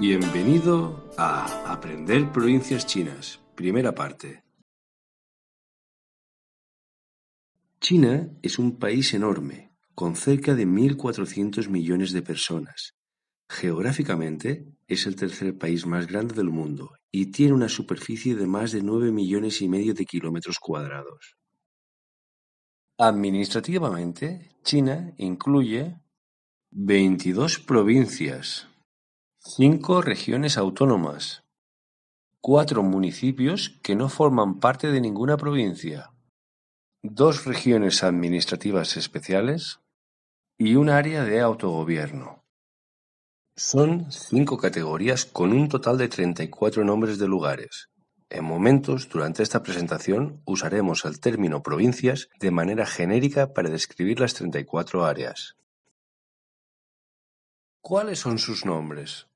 Bienvenido a Aprender Provincias Chinas, primera parte. China es un país enorme, con cerca de 1.400 millones de personas. Geográficamente es el tercer país más grande del mundo y tiene una superficie de más de 9 millones y medio de kilómetros cuadrados. Administrativamente, China incluye 22 provincias, Cinco regiones autónomas, cuatro municipios que no forman parte de ninguna provincia, dos regiones administrativas especiales y un área de autogobierno. Son cinco categorías con un total de 34 nombres de lugares. En momentos, durante esta presentación, usaremos el término provincias de manera genérica para describir las 34 áreas. ¿Cuáles son sus nombres?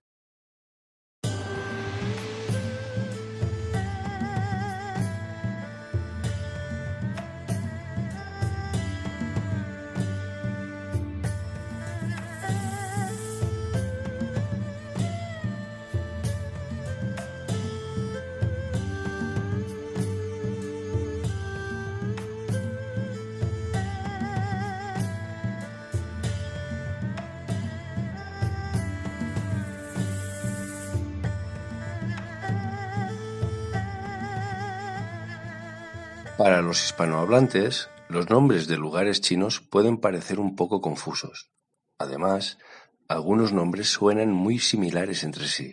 Para los hispanohablantes, los nombres de lugares chinos pueden parecer un poco confusos. Además, algunos nombres suenan muy similares entre sí.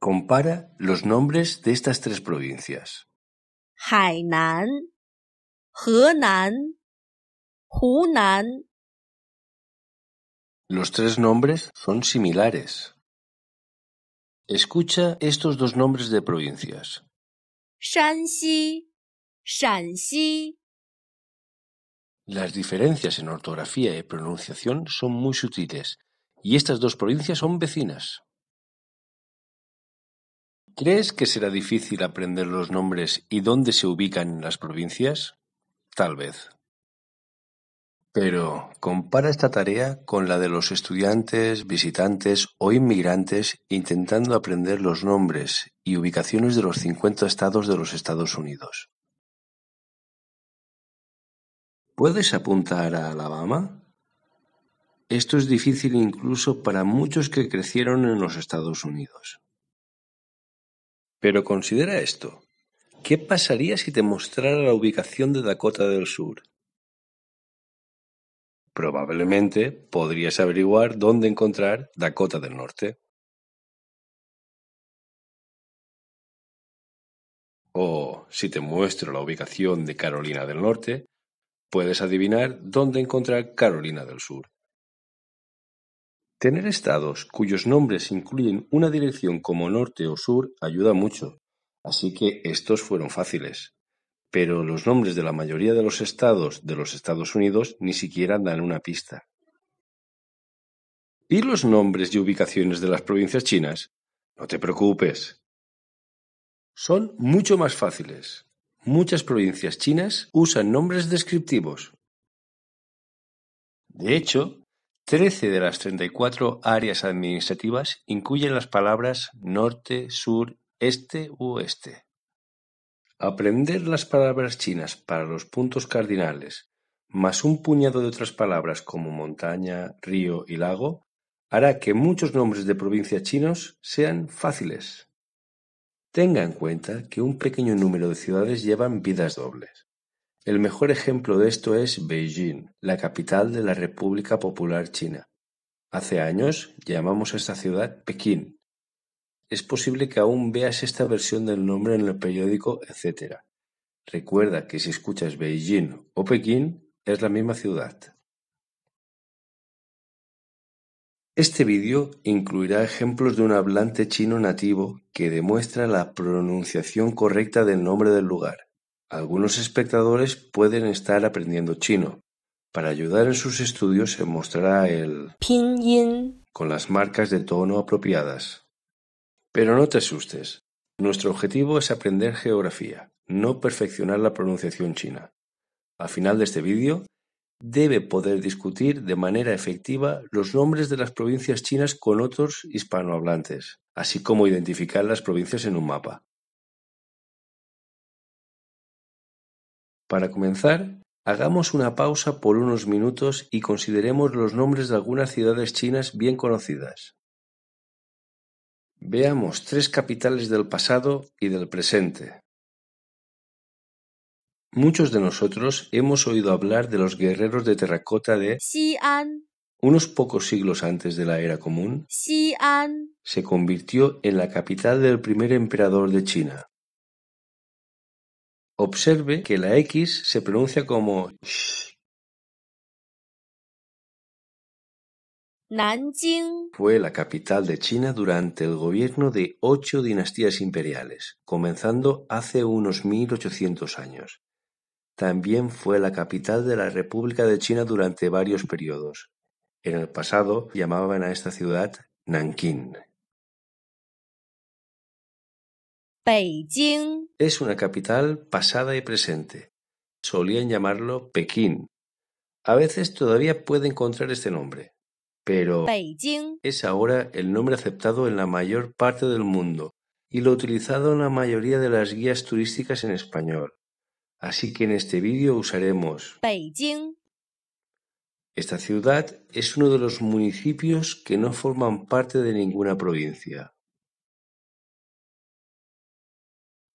Compara los nombres de estas tres provincias. Hainan, Henan, Hunan. Los tres nombres son similares. Escucha estos dos nombres de provincias. Shanxi, Shanxi. Las diferencias en ortografía y pronunciación son muy sutiles, y estas dos provincias son vecinas. ¿Crees que será difícil aprender los nombres y dónde se ubican las provincias? Tal vez. Pero compara esta tarea con la de los estudiantes, visitantes o inmigrantes intentando aprender los nombres y ubicaciones de los 50 estados de los Estados Unidos. ¿Puedes apuntar a Alabama? Esto es difícil incluso para muchos que crecieron en los Estados Unidos. Pero considera esto. ¿Qué pasaría si te mostrara la ubicación de Dakota del Sur? Probablemente podrías averiguar dónde encontrar Dakota del Norte. O si te muestro la ubicación de Carolina del Norte, puedes adivinar dónde encontrar Carolina del Sur. Tener estados cuyos nombres incluyen una dirección como norte o sur ayuda mucho, así que estos fueron fáciles. Pero los nombres de la mayoría de los estados de los Estados Unidos ni siquiera dan una pista. ¿Y los nombres y ubicaciones de las provincias chinas? No te preocupes. Son mucho más fáciles. Muchas provincias chinas usan nombres descriptivos. De hecho, 13 de las 34 áreas administrativas incluyen las palabras norte, sur, este u oeste. Aprender las palabras chinas para los puntos cardinales, más un puñado de otras palabras como montaña, río y lago, hará que muchos nombres de provincias chinos sean fáciles. Tenga en cuenta que un pequeño número de ciudades llevan vidas dobles. El mejor ejemplo de esto es Beijing, la capital de la República Popular China. Hace años llamamos a esta ciudad Pekín. Es posible que aún veas esta versión del nombre en el periódico, etc. Recuerda que si escuchas Beijing o Pekín, es la misma ciudad. Este vídeo incluirá ejemplos de un hablante chino nativo que demuestra la pronunciación correcta del nombre del lugar. Algunos espectadores pueden estar aprendiendo chino. Para ayudar en sus estudios se mostrará el pinyin con las marcas de tono apropiadas. Pero no te asustes. Nuestro objetivo es aprender geografía, no perfeccionar la pronunciación china. Al final de este vídeo debe poder discutir de manera efectiva los nombres de las provincias chinas con otros hispanohablantes, así como identificar las provincias en un mapa. Para comenzar, hagamos una pausa por unos minutos y consideremos los nombres de algunas ciudades chinas bien conocidas. Veamos tres capitales del pasado y del presente, Muchos de nosotros hemos oído hablar de los guerreros de terracota de Xi'an. Unos pocos siglos antes de la era común, Xi'an se convirtió en la capital del primer emperador de China. Observe que la X se pronuncia como sh. Nanjing fue la capital de China durante el gobierno de ocho dinastías imperiales, comenzando hace unos 1800 años. También fue la capital de la República de China durante varios periodos. En el pasado llamaban a esta ciudad Nankín. Beijing. Es una capital pasada y presente. Solían llamarlo Pekín. A veces todavía puede encontrar este nombre, pero Beijing es ahora el nombre aceptado en la mayor parte del mundo y lo utilizado en la mayoría de las guías turísticas en español. Así que en este vídeo usaremos Beijing. Esta ciudad es uno de los municipios que no forman parte de ninguna provincia.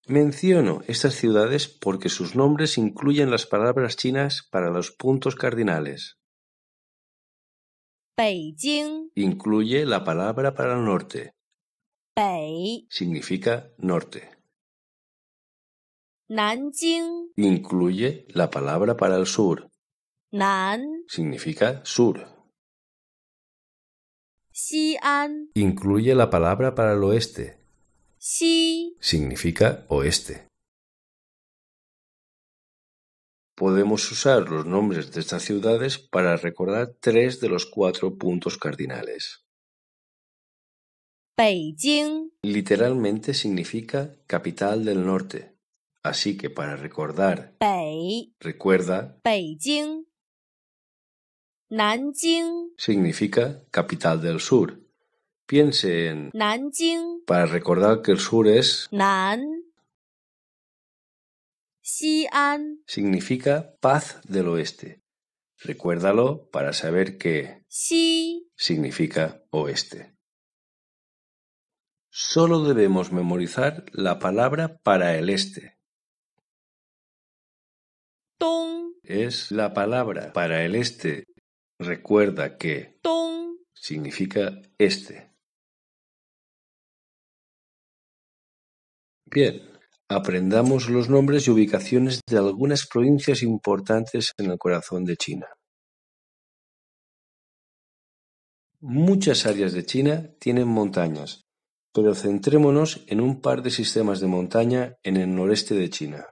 Menciono estas ciudades porque sus nombres incluyen las palabras chinas para los puntos cardinales. Beijing incluye la palabra para el norte. Bei significa norte. Nanjing incluye la palabra para el sur. Nan significa sur. Xi'an incluye la palabra para el oeste. Xi significa oeste. Podemos usar los nombres de estas ciudades para recordar tres de los cuatro puntos cardinales. Beijing literalmente significa capital del norte. Así que para recordar, BEI, recuerda, significa capital del sur. Piense en, para recordar que el sur es, NAN. significa paz del oeste. Recuérdalo para saber que XI significa oeste. Solo debemos memorizar la palabra para el este. es la palabra para el este. Recuerda que Tong significa este. Bien, aprendamos los nombres y ubicaciones de algunas provincias importantes en el corazón de China. Muchas áreas de China tienen montañas, pero centrémonos en un par de sistemas de montaña en el noreste de China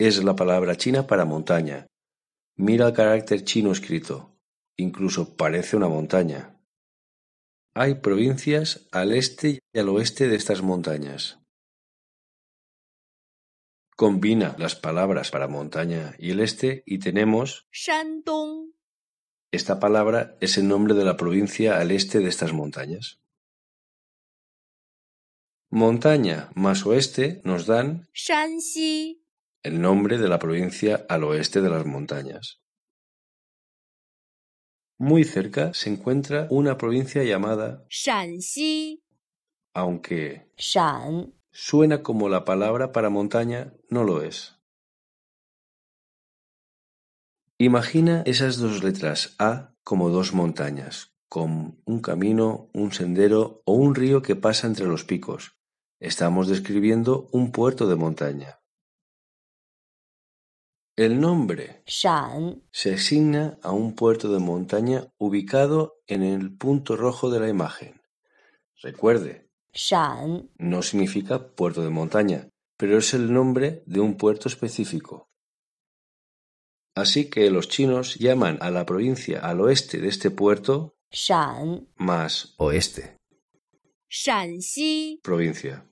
es la palabra china para montaña. Mira el carácter chino escrito. Incluso parece una montaña. Hay provincias al este y al oeste de estas montañas. Combina las palabras para montaña y el este y tenemos Shandong. Esta palabra es el nombre de la provincia al este de estas montañas. Montaña más oeste nos dan Shanxi el nombre de la provincia al oeste de las montañas. Muy cerca se encuentra una provincia llamada Shanxi, aunque Shan suena como la palabra para montaña, no lo es. Imagina esas dos letras A como dos montañas, con un camino, un sendero o un río que pasa entre los picos. Estamos describiendo un puerto de montaña. El nombre Shan se asigna a un puerto de montaña ubicado en el punto rojo de la imagen. Recuerde, Shan no significa puerto de montaña, pero es el nombre de un puerto específico. Así que los chinos llaman a la provincia al oeste de este puerto Shan más oeste. Shanxi provincia.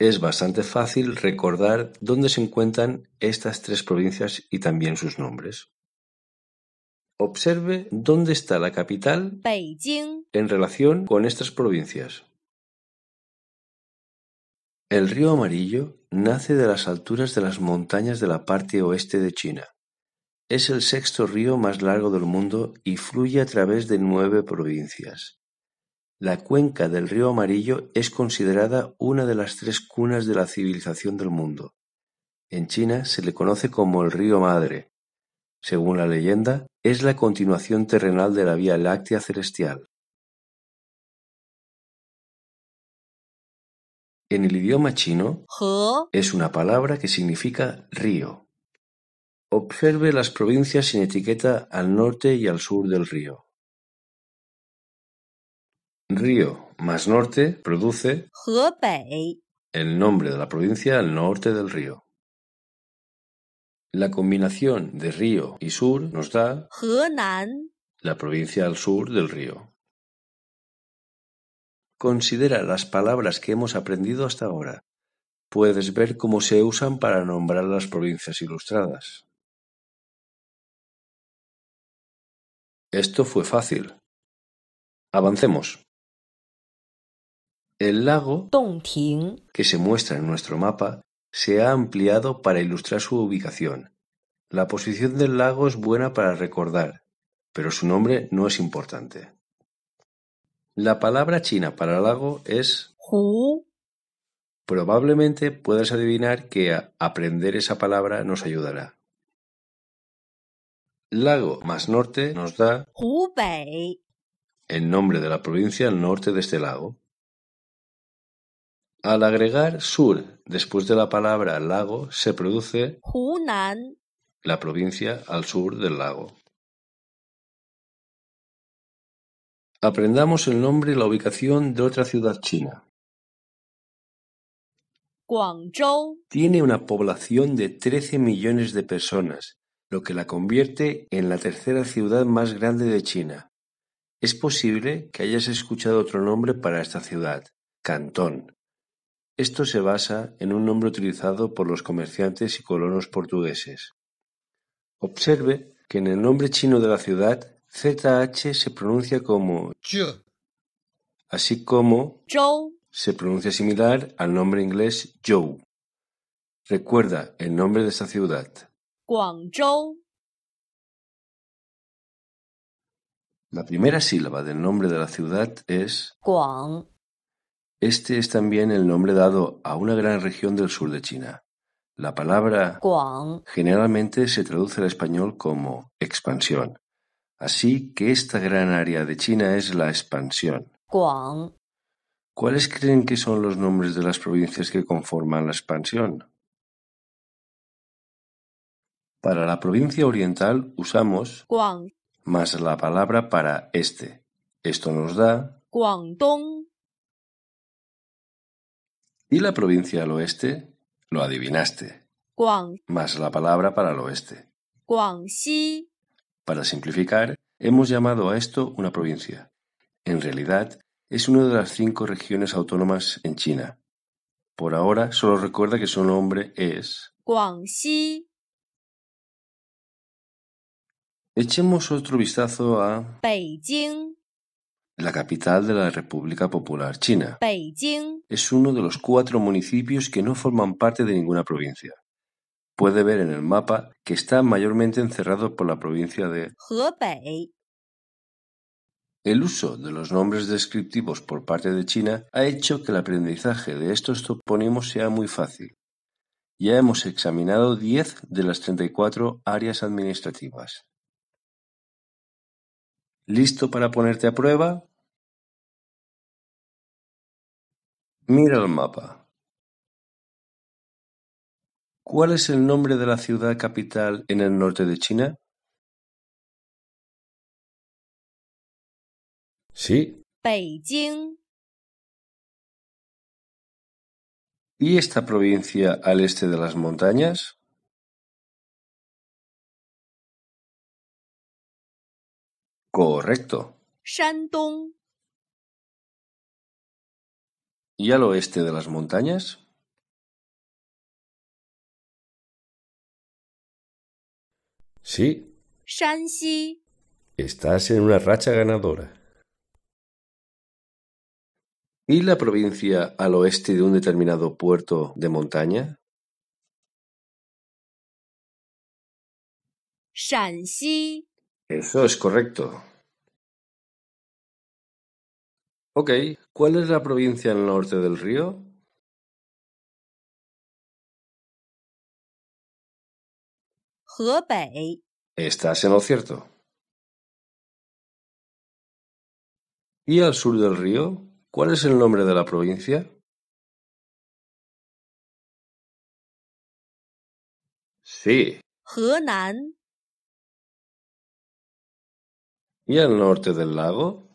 Es bastante fácil recordar dónde se encuentran estas tres provincias y también sus nombres. Observe dónde está la capital Beijing. en relación con estas provincias. El río Amarillo nace de las alturas de las montañas de la parte oeste de China. Es el sexto río más largo del mundo y fluye a través de nueve provincias. La cuenca del río Amarillo es considerada una de las tres cunas de la civilización del mundo. En China se le conoce como el río Madre. Según la leyenda, es la continuación terrenal de la Vía Láctea Celestial. En el idioma chino, es una palabra que significa río. Observe las provincias sin etiqueta al norte y al sur del río. Río más norte produce el nombre de la provincia al norte del río. La combinación de río y sur nos da la provincia al sur del río. Considera las palabras que hemos aprendido hasta ahora. Puedes ver cómo se usan para nombrar las provincias ilustradas. Esto fue fácil. Avancemos. El lago que se muestra en nuestro mapa, se ha ampliado para ilustrar su ubicación. La posición del lago es buena para recordar, pero su nombre no es importante. La palabra china para lago es Hu. Probablemente puedas adivinar que aprender esa palabra nos ayudará. Lago más norte nos da Hubei, el nombre de la provincia al norte de este lago. Al agregar "sur" después de la palabra lago se produce Hunan, la provincia al sur del lago. Aprendamos el nombre y la ubicación de otra ciudad china. Guangzhou tiene una población de 13 millones de personas, lo que la convierte en la tercera ciudad más grande de China. Es posible que hayas escuchado otro nombre para esta ciudad, Cantón, esto se basa en un nombre utilizado por los comerciantes y colonos portugueses. Observe que en el nombre chino de la ciudad, ZH se pronuncia como así como Zhou se pronuncia similar al nombre inglés Joe. Recuerda el nombre de esta ciudad. Guangzhou. La primera sílaba del nombre de la ciudad es Guang. Este es también el nombre dado a una gran región del sur de China. La palabra Guang generalmente se traduce al español como expansión. Así que esta gran área de China es la expansión. ¿Cuáles creen que son los nombres de las provincias que conforman la expansión? Para la provincia oriental usamos Guang más la palabra para este. Esto nos da Guangdong y la provincia al oeste, lo adivinaste. Guang. Más la palabra para el oeste. Para simplificar, hemos llamado a esto una provincia. En realidad, es una de las cinco regiones autónomas en China. Por ahora, solo recuerda que su nombre es Guangxi. Echemos otro vistazo a la capital de la República Popular China. Beijing. Es uno de los cuatro municipios que no forman parte de ninguna provincia. Puede ver en el mapa que está mayormente encerrado por la provincia de Hebei. El uso de los nombres descriptivos por parte de China ha hecho que el aprendizaje de estos topónimos sea muy fácil. Ya hemos examinado 10 de las 34 áreas administrativas. ¿Listo para ponerte a prueba? Mira el mapa. ¿Cuál es el nombre de la ciudad capital en el norte de China? Sí. Beijing. ¿Y esta provincia al este de las montañas? Correcto. Shandong y al oeste de las montañas? Sí. Shanxi. Estás en una racha ganadora. ¿Y la provincia al oeste de un determinado puerto de montaña? Shanxi. Eso es correcto. Ok, ¿cuál es la provincia al norte del río? Hebei. Estás en lo cierto. ¿Y al sur del río? ¿Cuál es el nombre de la provincia? Sí. Henan. ¿Y al norte del lago?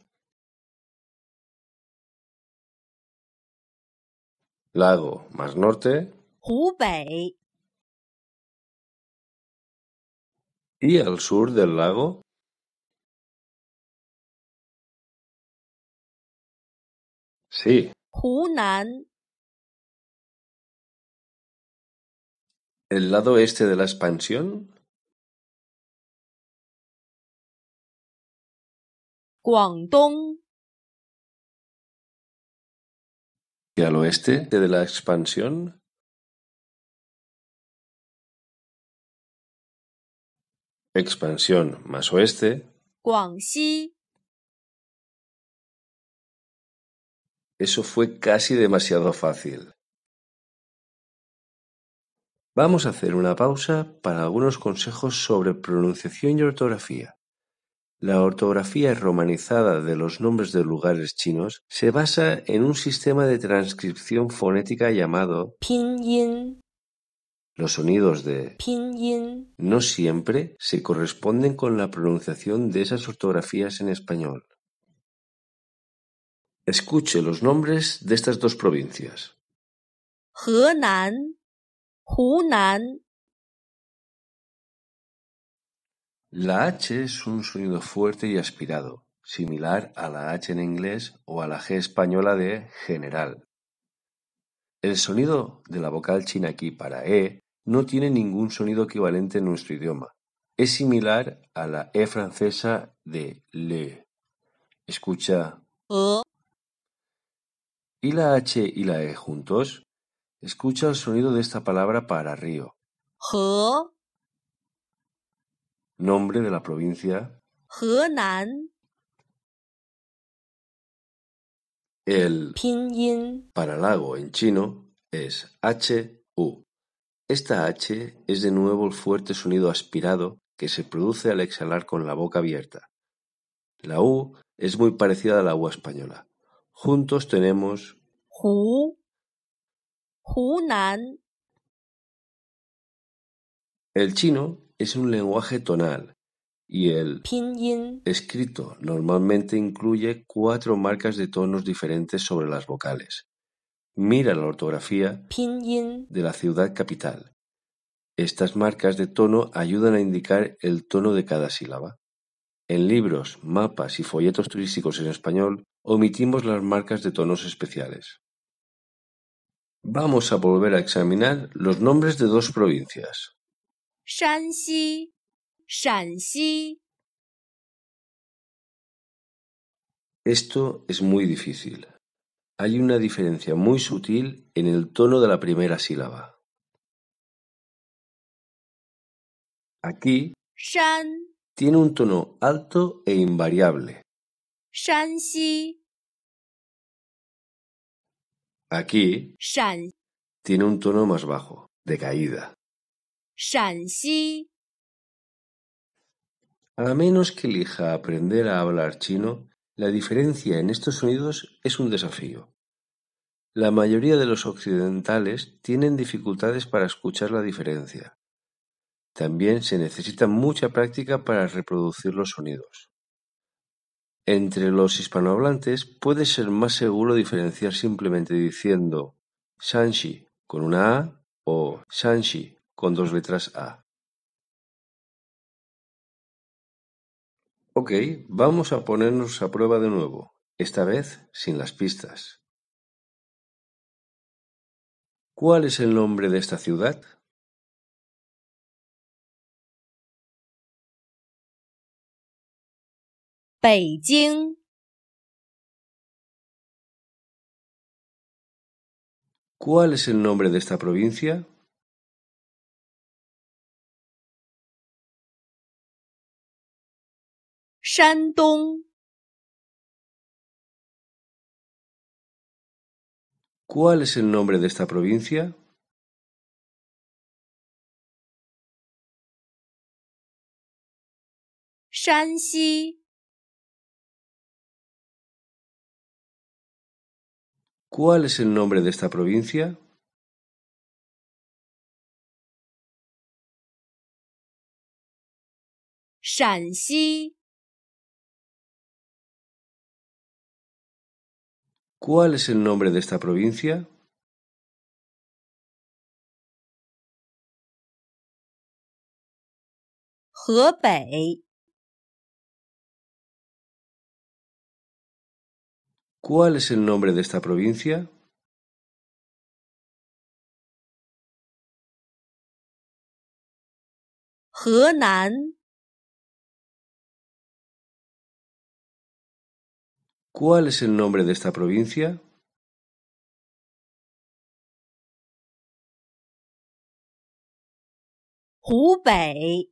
Lago más norte. Hubei. ¿Y al sur del lago? Sí. Hunan. ¿El lado este de la expansión? Guangdong. ¿Y al oeste de la expansión expansión más oeste Eso fue casi demasiado fácil. Vamos a hacer una pausa para algunos consejos sobre pronunciación y ortografía. La ortografía romanizada de los nombres de lugares chinos se basa en un sistema de transcripción fonética llamado pinyin. Los sonidos de pinyin no siempre se corresponden con la pronunciación de esas ortografías en español. Escuche los nombres de estas dos provincias. Hunan, La h es un sonido fuerte y aspirado, similar a la h en inglés o a la g española de general. El sonido de la vocal china aquí para e no tiene ningún sonido equivalente en nuestro idioma. Es similar a la e francesa de le. Escucha. E. ¿Y la h y la e juntos? Escucha el sonido de esta palabra para río. Nombre de la provincia. Henan. El pinyin para lago en chino es HU. u Esta H es de nuevo el fuerte sonido aspirado que se produce al exhalar con la boca abierta. La U es muy parecida a la U española. Juntos tenemos Hu, Hunan. El chino es un lenguaje tonal y el pinyin escrito normalmente incluye cuatro marcas de tonos diferentes sobre las vocales. Mira la ortografía pinyin de la ciudad capital. Estas marcas de tono ayudan a indicar el tono de cada sílaba. En libros, mapas y folletos turísticos en español omitimos las marcas de tonos especiales. Vamos a volver a examinar los nombres de dos provincias. Esto es muy difícil. Hay una diferencia muy sutil en el tono de la primera sílaba. Aquí, Shan tiene un tono alto e invariable. Shanxi. Aquí, Shan tiene un tono más bajo, de caída. Shanxi. A menos que elija aprender a hablar chino, la diferencia en estos sonidos es un desafío. La mayoría de los occidentales tienen dificultades para escuchar la diferencia. También se necesita mucha práctica para reproducir los sonidos. Entre los hispanohablantes puede ser más seguro diferenciar simplemente diciendo Shanxi con una A o Shanxi con dos letras A. Ok, vamos a ponernos a prueba de nuevo, esta vez sin las pistas. ¿Cuál es el nombre de esta ciudad? Beijing. ¿Cuál es el nombre de esta provincia? ¿Cuál es el nombre de esta provincia? Shanxi. ¿Cuál es el nombre de esta provincia? Shanxi. ¿Cuál es el nombre de esta provincia? ¿Cuál es el nombre de esta provincia? ¿Cuál es el nombre de esta provincia? Hubei.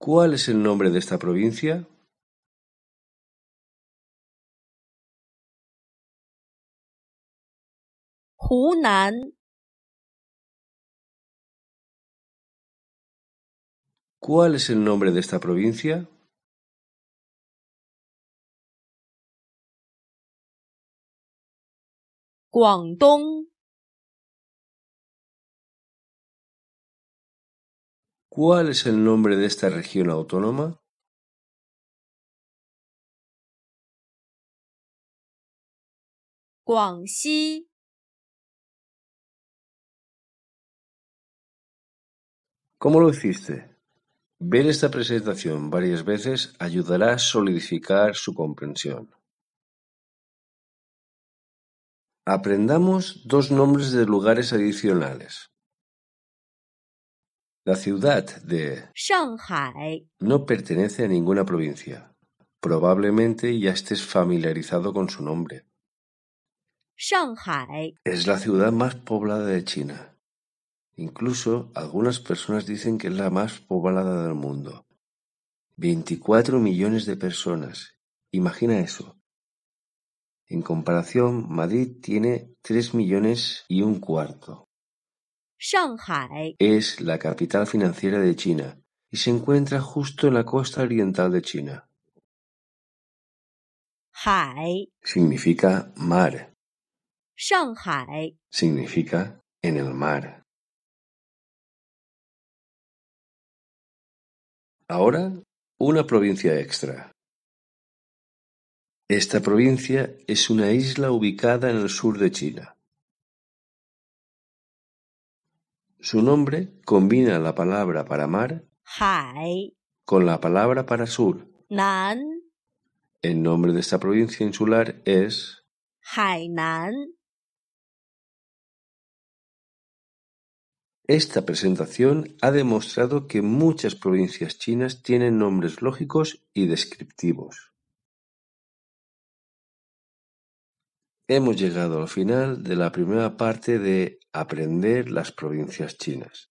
¿Cuál es el nombre de esta provincia? Hunan. ¿Cuál es el nombre de esta provincia? Guangdong. ¿Cuál es el nombre de esta región autónoma? Guangxi. ¿Cómo lo hiciste? Ver esta presentación varias veces ayudará a solidificar su comprensión. Aprendamos dos nombres de lugares adicionales. La ciudad de Shanghai no pertenece a ninguna provincia. Probablemente ya estés familiarizado con su nombre. Shanghai es la ciudad más poblada de China. Incluso algunas personas dicen que es la más poblada del mundo. 24 millones de personas. Imagina eso. En comparación, Madrid tiene 3 millones y un cuarto. Shanghai es la capital financiera de China y se encuentra justo en la costa oriental de China. Hai significa mar. Shanghai significa en el mar. ahora una provincia extra. Esta provincia es una isla ubicada en el sur de China. Su nombre combina la palabra para mar hai, con la palabra para sur. Nan. El nombre de esta provincia insular es Hainan. Esta presentación ha demostrado que muchas provincias chinas tienen nombres lógicos y descriptivos. Hemos llegado al final de la primera parte de Aprender las provincias chinas.